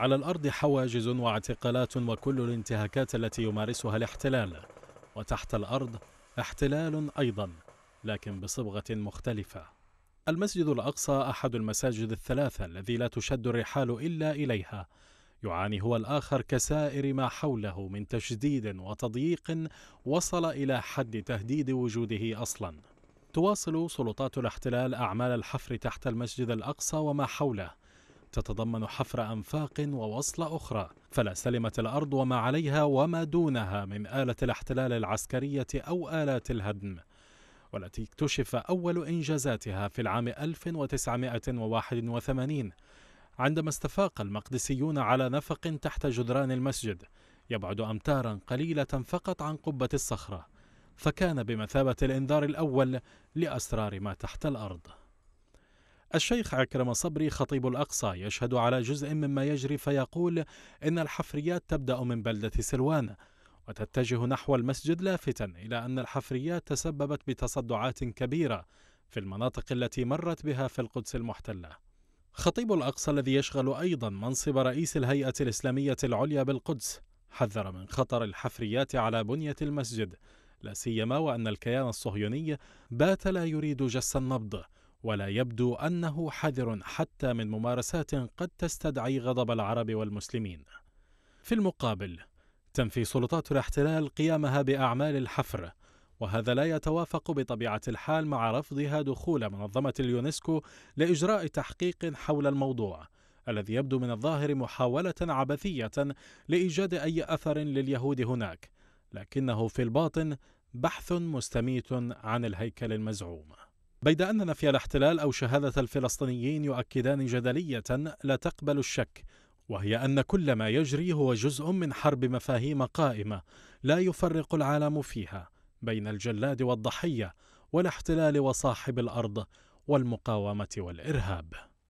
على الأرض حواجز واعتقالات وكل الانتهاكات التي يمارسها الاحتلال وتحت الأرض احتلال أيضا لكن بصبغة مختلفة المسجد الأقصى أحد المساجد الثلاثة الذي لا تشد الرحال إلا إليها يعاني هو الآخر كسائر ما حوله من تشديد وتضييق وصل إلى حد تهديد وجوده أصلا تواصل سلطات الاحتلال أعمال الحفر تحت المسجد الأقصى وما حوله تتضمن حفر أنفاق ووصل أخرى فلا سلمت الأرض وما عليها وما دونها من آلة الاحتلال العسكرية أو آلات الهدم والتي اكتشف أول إنجازاتها في العام 1981 عندما استفاق المقدسيون على نفق تحت جدران المسجد يبعد أمتارا قليلة فقط عن قبة الصخرة فكان بمثابة الإنذار الأول لأسرار ما تحت الأرض الشيخ عكرم صبري خطيب الأقصى يشهد على جزء مما يجري فيقول إن الحفريات تبدأ من بلدة سلوان وتتجه نحو المسجد لافتا إلى أن الحفريات تسببت بتصدعات كبيرة في المناطق التي مرت بها في القدس المحتلة خطيب الأقصى الذي يشغل أيضا منصب رئيس الهيئة الإسلامية العليا بالقدس حذر من خطر الحفريات على بنية المسجد لا سيما وأن الكيان الصهيوني بات لا يريد جس النبض ولا يبدو انه حذر حتى من ممارسات قد تستدعي غضب العرب والمسلمين في المقابل تنفي سلطات الاحتلال قيامها باعمال الحفر وهذا لا يتوافق بطبيعه الحال مع رفضها دخول منظمه اليونسكو لاجراء تحقيق حول الموضوع الذي يبدو من الظاهر محاوله عبثيه لايجاد اي اثر لليهود هناك لكنه في الباطن بحث مستميت عن الهيكل المزعوم بيد أن نفي الاحتلال أو شهادة الفلسطينيين يؤكدان جدلية لا تقبل الشك وهي أن كل ما يجري هو جزء من حرب مفاهيم قائمة لا يفرق العالم فيها بين الجلاد والضحية والاحتلال وصاحب الأرض والمقاومة والإرهاب